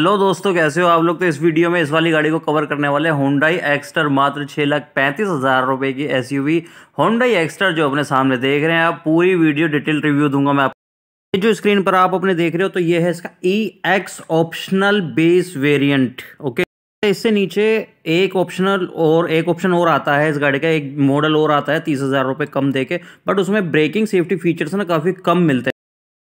hello दोस्तों कैसे हो आप लोग तो इस वीडियो में इस वाली गाड़ी को कवर करने वाले होंडाई एक्स्टर मात्र छः लाख पैंतीस हज़ार रुपये की एसयूवी होंडाई एक्स्टर जो अपने सामने देख रहे हैं आप पूरी वीडियो डिटेल रिव्यू दूंगा मैं आपको जो स्क्रीन पर आप अपने देख रहे हो तो ये है इसका E X optional base variant okay इससे नीचे एक ऑप्शनल और एक ऑप्शन और आता है इस गाड़ी का एक मॉडल और आता है तीस हज़ार रुपये कम के बट उसमें ब्रेकिंग सेफ्टी फीचर्स ना काफ़ी कम मिलते हैं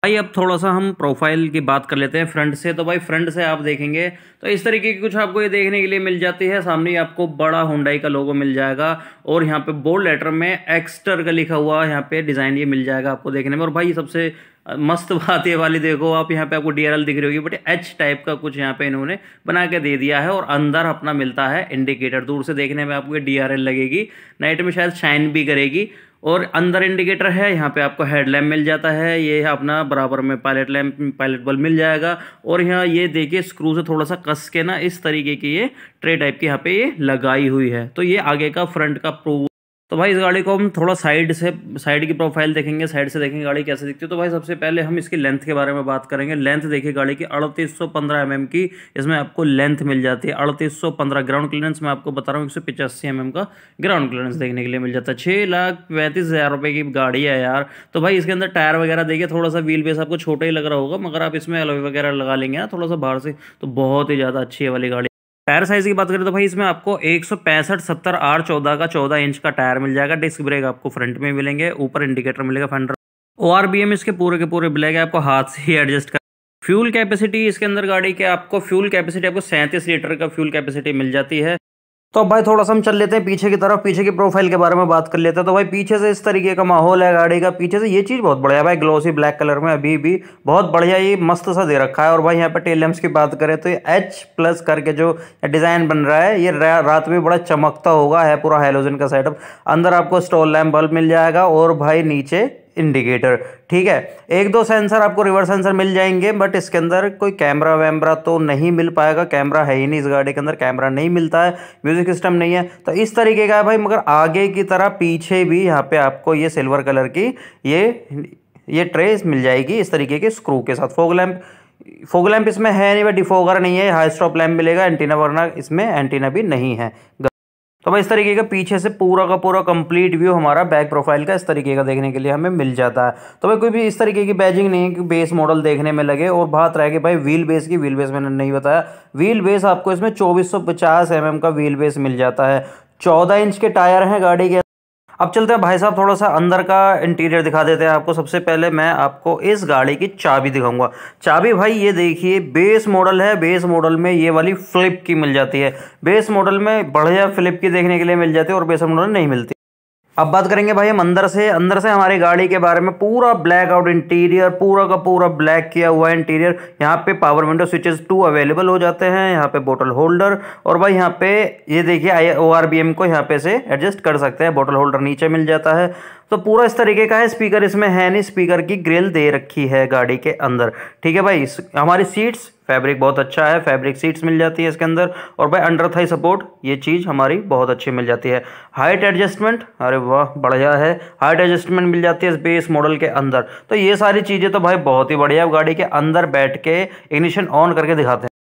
भाई अब थोड़ा सा हम प्रोफाइल की बात कर लेते हैं फ्रंट से तो भाई फ्रंट से आप देखेंगे तो इस तरीके की कुछ आपको ये देखने के लिए मिल जाती है सामने आपको बड़ा हुंडाई का लोगो मिल जाएगा और यहाँ पे बोल्ड लेटर में एक्स्टर का लिखा हुआ यहाँ पे डिज़ाइन ये मिल जाएगा आपको देखने में और भाई सबसे मस्त बात ये वाली देखो आप यहाँ पे आपको डी दिख रही होगी बट एच टाइप का कुछ यहाँ पे इन्होंने बना के दे दिया है और अंदर अपना मिलता है इंडिकेटर दूर से देखने में आपको डीआरएल लगेगी नाइट में शायद शाइन भी करेगी और अंदर इंडिकेटर है यहाँ पे आपको हेड लैम्प मिल जाता है ये अपना बराबर में पायलट लैम्प पायलट बल्ब मिल जाएगा और यहाँ ये देखिए स्क्रू से थोड़ा सा कस के ना इस तरीके की ये ट्रे टाइप की यहाँ पे ये लगाई हुई है तो ये आगे का फ्रंट का प्रूव तो भाई इस गाड़ी को हम थोड़ा साइड से साइड की प्रोफाइल देखेंगे साइड से देखेंगे गाड़ी कैसे दिखती है तो भाई सबसे पहले हम इसकी लेंथ के बारे में बात करेंगे लेंथ देखिए गाड़ी की अड़तीस सौ पंद्रह एम mm की इसमें आपको लेंथ मिल जाती है अड़तीस सौ पंद्रह ग्राउंड क्लियरेंस मैं आपको बता रहा हूँ एक सौ पचासी एम mm का ग्राउंड क्लियरेंस देखने के लिए मिल जाता है छः लाख पैंतीस हज़ार रुपये की गाड़ी है यार तो भाई इसके अंदर टायर वगैरह देखिए थोड़ा सा व्हील बेस आपको छोटा ही लग रहा होगा मगर आप इसमें एलोवे वगैरह लगा लेंगे ना थोड़ा सा बाहर से तो बहुत ही ज़्यादा अच्छी है वाली गाड़ी टायर साइज की बात करें तो भाई इसमें आपको एक सौ पैंसठ सत्तर आर चौदह का चौदह इंच का टायर मिल जाएगा डिस्क ब्रेक आपको फ्रंट में मिलेंगे ऊपर इंडिकेटर मिलेगा front O R B M इसके पूरे के पूरे ब्लैक है आपको हाथ से ही एडजस्ट कर फ्यूल कैपेसिटी इसके अंदर गाड़ी के आपको फ्यूल कैपेसिटी आपको सैंतीस लीटर का फ्यूल कैपेसिटी मिल जाती है तो भाई थोड़ा सा हम चल लेते हैं पीछे की तरफ पीछे की प्रोफाइल के बारे में बात कर लेते हैं तो भाई पीछे से इस तरीके का माहौल है गाड़ी का पीछे से ये चीज़ बहुत बढ़िया भाई ग्लोसी ब्लैक कलर में अभी भी बहुत बढ़िया ये मस्त सा दे रखा है और भाई यहाँ पे टेल लैम्प्स की बात करें तो ये एच प्लस करके जो डिज़ाइन बन रहा है ये रात में बड़ा चमकता होगा है पूरा हेलोजन का सेटअप अंदर आपको स्टोल लैम्प बल्ब मिल जाएगा और भाई नीचे इंडिकेटर ठीक है एक दो सेंसर आपको रिवर्स सेंसर मिल जाएंगे बट इसके अंदर कोई कैमरा वैमरा तो नहीं मिल पाएगा कैमरा है ही नहीं इस गाड़ी के अंदर कैमरा नहीं मिलता है म्यूजिक सिस्टम नहीं है तो इस तरीके का है भाई मगर आगे की तरह पीछे भी यहाँ पे आपको ये सिल्वर कलर की ये ये ट्रेस मिल जाएगी इस तरीके के स्क्रू के साथ फोग लैम्प फोग लैम्प इसमें है नहीं वह डिफोगर नहीं है हाई स्टॉप लैम्प मिलेगा एंटीना वरना इसमें एंटीना भी नहीं है तो भाई इस तरीके का पीछे से पूरा का पूरा कंप्लीट व्यू हमारा बैक प्रोफाइल का इस तरीके का देखने के लिए हमें मिल जाता है तो भाई कोई भी इस तरीके की बैजिंग नहीं है कि बेस मॉडल देखने में लगे और बात रह कि भाई व्हील बेस की व्हील बेस मैंने नहीं बताया व्हील बेस आपको इसमें चौबीस सौ mm का व्हील बेस मिल जाता है चौदह इंच के टायर हैं गाड़ी के अब चलते हैं भाई साहब थोड़ा सा अंदर का इंटीरियर दिखा देते हैं आपको सबसे पहले मैं आपको इस गाड़ी की चाबी दिखाऊंगा चाबी भाई ये देखिए बेस मॉडल है बेस मॉडल में ये वाली फ्लिप की मिल जाती है बेस मॉडल में बढ़िया फ्लिप की देखने के लिए मिल जाती है और बेस मॉडल नहीं मिलती अब बात करेंगे भाई हम अंदर से अंदर से हमारी गाड़ी के बारे में पूरा ब्लैक आउट इंटीरियर पूरा का पूरा ब्लैक किया हुआ इंटीरियर यहाँ पे power window switches two available हो जाते हैं यहाँ पे बोटल होल्डर और भाई यहाँ पे ये देखिए I O R B M को यहाँ पे से एडजस्ट कर सकते हैं बोटल होल्डर नीचे मिल जाता है तो पूरा इस तरीके का है स्पीकर इसमें है नहीं स्पीकर की ग्रिल दे रखी है गाड़ी के अंदर ठीक है भाई हमारी सीट्स फैब्रिक बहुत अच्छा है फैब्रिक सीट्स मिल जाती है इसके अंदर और भाई अंडर थाई सपोर्ट ये चीज़ हमारी बहुत अच्छी मिल जाती है हाइट एडजस्टमेंट अरे वाह बढ़िया है हाइट एडजस्टमेंट मिल जाती है इस बेस मॉडल के अंदर तो ये सारी चीज़ें तो भाई बहुत ही बढ़िया गाड़ी के अंदर बैठ के इग्निशन ऑन करके दिखाते हैं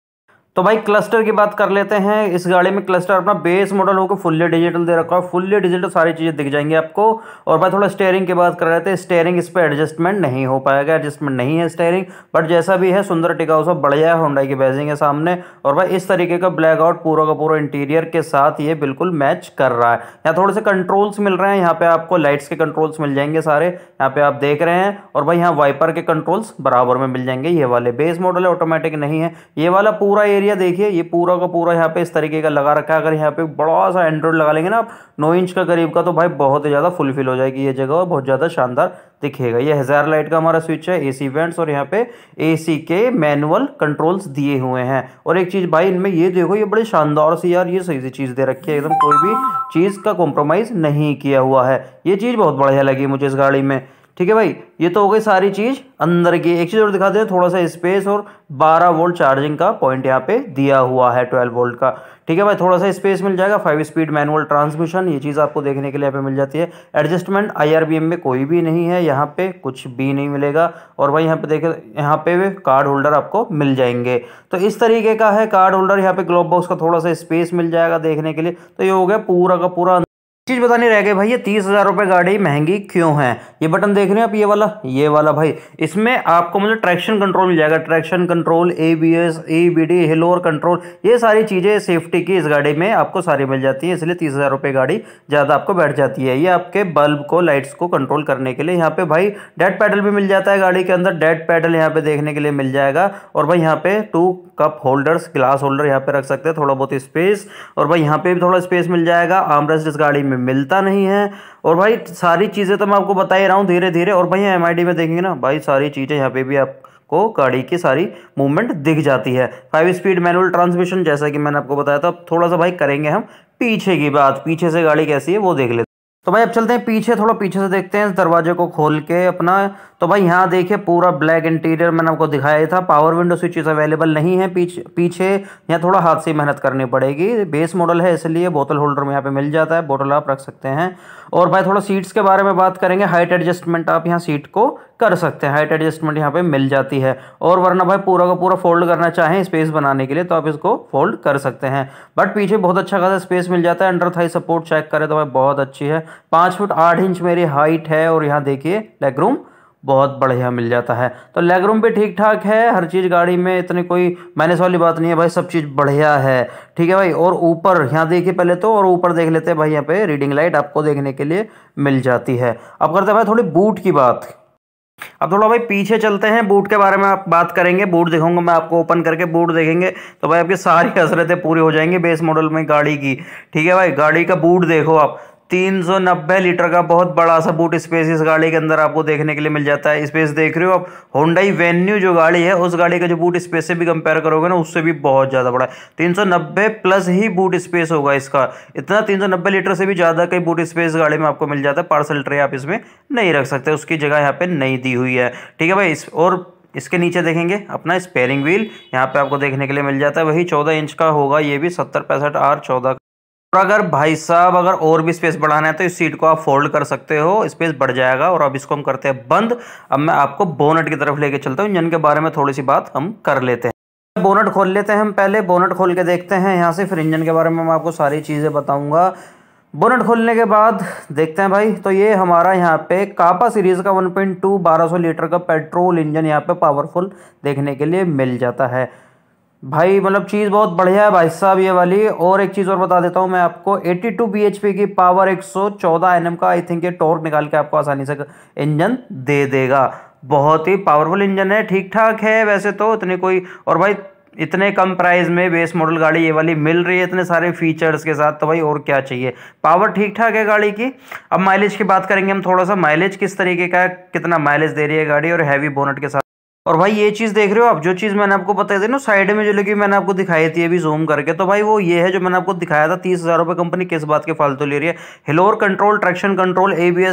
तो भाई क्लस्टर की बात कर लेते हैं इस गाड़ी में क्लस्टर अपना बेस मॉडल होकर फुल्ली डिजिटल दे रखा है फुल्ली डिजिटल सारी चीज़ें दिख जाएंगी आपको और भाई थोड़ा स्टेयरिंग की बात कर रहे थे स्टेयरिंग इस पर एडजस्टमेंट नहीं हो पाएगा एडजस्टमेंट नहीं है स्टेयरिंग बट जैसा भी है सुंदर टिकाऊ सब बढ़िया है होंडाई की बैजिंग है सामने और भाई इस तरीके का ब्लैक आउट पूरा का पूरा इंटीरियर के साथ ये बिल्कुल मैच कर रहा है यहाँ थोड़े से कंट्रोल्स मिल रहे हैं यहाँ पे आपको लाइट्स के कंट्रोल्स मिल जाएंगे सारे यहाँ पे आप देख रहे हैं और भाई यहाँ वाइपर के कंट्रोल्स बराबर में मिल जाएंगे ये वाले बेस मॉडल है ऑटोमेटिक नहीं है ये वाला पूरा एरिया एरिया देखिए ये पूरा का पूरा यहाँ पे इस तरीके का लगा रखा है अगर यहाँ पे बड़ा सा एंड्रॉइड लगा लेंगे ना आप नौ इंच का करीब का तो भाई बहुत ही ज़्यादा फुलफिल हो जाएगी ये जगह और बहुत ज़्यादा शानदार दिखेगा ये हज़ार लाइट का हमारा स्विच है एसी वेंट्स और यहाँ पे एसी के मैनुअल कंट्रोल्स दिए हुए हैं और एक चीज़ भाई इनमें ये देखो ये बड़े शानदार सी यार ये सही सी चीज़ दे रखी है एकदम कोई भी चीज़ का कॉम्प्रोमाइज़ नहीं किया हुआ है ये चीज़ बहुत बढ़िया लगी मुझे इस गाड़ी में ठीक है भाई ये तो हो गई सारी चीज़ अंदर की एक चीज़ और दिखा दें थोड़ा सा स्पेस और 12 वोल्ट चार्जिंग का पॉइंट यहाँ पे दिया हुआ है 12 वोल्ट का ठीक है भाई थोड़ा सा स्पेस मिल जाएगा फाइव स्पीड मैनुअल ट्रांसमिशन ये चीज़ आपको देखने के लिए यहाँ पे मिल जाती है एडजस्टमेंट आई में कोई भी नहीं है यहाँ पे कुछ भी नहीं मिलेगा और भाई यहाँ पे देखे यहाँ पे कार्ड होल्डर आपको मिल जाएंगे तो इस तरीके का है कार्ड होल्डर यहाँ पे ग्लोब बॉक्स का थोड़ा सा स्पेस मिल जाएगा देखने के लिए तो ये हो गया पूरा का पूरा चीज़ बताने रह गए भाई ये तीस हज़ार रुपए गाड़ी महंगी क्यों है ये बटन देख रहे हैं आप ये वाला ये वाला भाई इसमें आपको मतलब ट्रैक्शन कंट्रोल मिल जाएगा traction control A B S E B D hill hold control ये सारी चीज़ें सेफ्टी की इस गाड़ी में आपको सारी मिल जाती है इसलिए तीस हज़ार रुपये गाड़ी ज़्यादा आपको बैठ जाती है ये आपके बल्ब को लाइट्स को कंट्रोल करने के लिए यहाँ पे भाई डेड पैडल भी मिल जाता है गाड़ी के अंदर डेड पैडल यहाँ पे देखने के लिए मिल जाएगा और भाई यहाँ पे two cup holders glass holder यहाँ पे रख सकते हैं थोड़ा बहुत स्पेस और भाई यहाँ पे भी थोड़ा स्पेस मिल जाएगा आमरस इस गाड़ी में मिलता नहीं है और भाई सारी चीज़ें तो मैं आपको बता ही रहा हूँ धीरे धीरे और भाई एम में देखेंगे ना भाई सारी चीज़ें यहाँ पर भी आप को गाड़ी की सारी मूवमेंट दिख जाती है फाइव स्पीड मैनुअल ट्रांसमिशन जैसा कि मैंने आपको बताया था थोड़ा सा भाई करेंगे हम पीछे की बात पीछे से गाड़ी कैसी है वो देख लेते तो भाई अब चलते हैं पीछे थोड़ा पीछे से देखते हैं इस दरवाजे को खोल के अपना तो भाई यहाँ देखिए पूरा ब्लैक इंटीरियर मैंने आपको दिखाया था पावर विंडो स्विचेस अवेलेबल नहीं है पीछे पीछे यहाँ थोड़ा हाथ से मेहनत करनी पड़ेगी बेस मॉडल है इसलिए बोतल होल्डर में यहाँ पे मिल जाता है बोतल आप रख सकते हैं और भाई थोड़ा सीट्स के बारे में बात करेंगे हाइट एडजस्टमेंट आप यहाँ सीट को कर सकते हैं हाइट एडजस्टमेंट यहाँ पे मिल जाती है और वरना भाई पूरा का पूरा फोल्ड करना चाहें स्पेस बनाने के लिए तो आप इसको फोल्ड कर सकते हैं बट पीछे बहुत अच्छा खासा स्पेस मिल जाता है अंडर थाई सपोर्ट चेक करें तो भाई बहुत अच्छी है पाँच फुट आठ इंच मेरी हाइट है और यहाँ देखिए लेगरूम बहुत बढ़िया मिल जाता है तो लेग रूम भी ठीक ठाक है हर चीज़ गाड़ी में इतनी कोई माइनस वाली बात नहीं है भाई सब चीज़ बढ़िया है ठीक है भाई और ऊपर यहाँ देखिए पहले तो और ऊपर देख लेते हैं भाई यहाँ पे रीडिंग लाइट आपको देखने के लिए मिल जाती है अब करते हैं भाई थोड़ी बूट की बात अब थोड़ा भाई पीछे चलते हैं बूट के बारे में आप बात करेंगे बूट दिखाऊंगा मैं आपको ओपन करके बूट देखेंगे तो भाई आपकी सारी कसरतें पूरी हो जाएंगी बेस मॉडल में गाड़ी की ठीक है भाई गाड़ी का बूट देखो आप 390 लीटर का बहुत बड़ा सा बूट स्पेस इस गाड़ी के अंदर आपको देखने के लिए मिल जाता है स्पेस देख रहे हो आप होंडाई वेन्यू जो गाड़ी है उस गाड़ी का जो बूट स्पेस से भी कंपेयर करोगे ना उससे भी बहुत ज़्यादा बड़ा है तीन प्लस ही बूट स्पेस होगा इसका इतना तीन लीटर से भी ज़्यादा कई बूट स्पेस गाड़ी में आपको मिल जाता है पार्सल ट्रे आप इसमें नहीं रख सकते उसकी जगह यहाँ पर नहीं दी हुई है ठीक है भाई इस और इसके नीचे देखेंगे अपना स्पेयरिंग व्हील यहाँ पे आपको देखने के लिए मिल जाता है वही चौदह इंच का होगा ये भी सत्तर पैंसठ आर चौदह और अगर भाई साहब अगर और भी स्पेस बढ़ाना है तो इस सीट को आप फोल्ड कर सकते हो स्पेस बढ़ जाएगा और अब इसको हम करते हैं बंद अब मैं आपको बोनट की तरफ लेके चलता हूँ इंजन के बारे में थोड़ी सी बात हम कर लेते हैं बोनट खोल लेते हैं हम पहले बोनट खोल के देखते हैं यहाँ से फिर इंजन के बारे में मैं आपको सारी चीज़ें बताऊँगा बोनट खोलने के बाद देखते हैं भाई तो ये हमारा यहाँ पे कापा सीरीज़ का 1.2 1200 लीटर का पेट्रोल इंजन यहाँ पे पावरफुल देखने के लिए मिल जाता है भाई मतलब चीज़ बहुत बढ़िया है भाई साहब ये वाली और एक चीज़ और बता देता हूँ मैं आपको 82 टू की पावर 114 एम का आई थिंक ये टॉर्क निकाल के आपको आसानी से इंजन दे देगा बहुत ही पावरफुल इंजन है ठीक ठाक है वैसे तो इतने कोई और भाई इतने कम प्राइस में बेस मॉडल गाड़ी ये वाली मिल रही है इतने सारे फीचर्स के साथ तो भाई और क्या चाहिए पावर ठीक ठाक है गाड़ी की अब माइलेज की बात करेंगे हम थोड़ा सा माइलेज किस तरीके का कितना माइलेज दे रही है गाड़ी और हैवी बोनट के साथ और भाई ये चीज़ देख रहे हो आप जो चीज़ मैंने आपको बताई थी ना साइड में जो लगी मैंने आपको दिखाई थी अभी जूम करके तो भाई वो ये है जो मैंने आपको दिखाया था तीस हज़ार रुपये कंपनी किस बात के फालतू ले रही है hill hold control traction control A B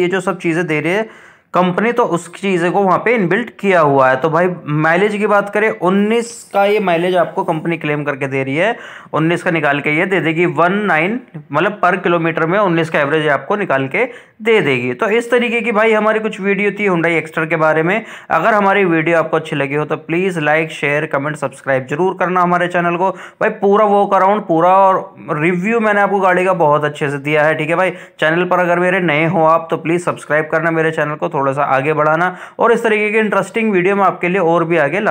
ये जो सब चीज़ें दे रही है कंपनी तो उस चीज़ को वहाँ पे इनबिल्ट किया हुआ है तो भाई माइलेज की बात करें 19 का ये माइलेज आपको कंपनी क्लेम करके दे रही है 19 का निकाल के ये दे देगी वन नाइन मतलब पर किलोमीटर में 19 का एवरेज आपको निकाल के दे देगी तो इस तरीके की भाई हमारी कुछ वीडियो थी हुडाई एक्स्ट्रा के बारे में अगर हमारी वीडियो आपको अच्छी लगी हो तो please like share comment subscribe जरूर करना हमारे चैनल को भाई पूरा वो कराउंड पूरा और रिव्यू मैंने आपको गाड़ी का बहुत अच्छे से दिया है ठीक है भाई चैनल पर अगर मेरे नए हो आप तो प्लीज़ सब्सक्राइब करना मेरे चैनल को थोड़ा सा आगे बढ़ाना और इस तरीके के इंटरेस्टिंग वीडियो मैं आपके लिए और भी आगे ला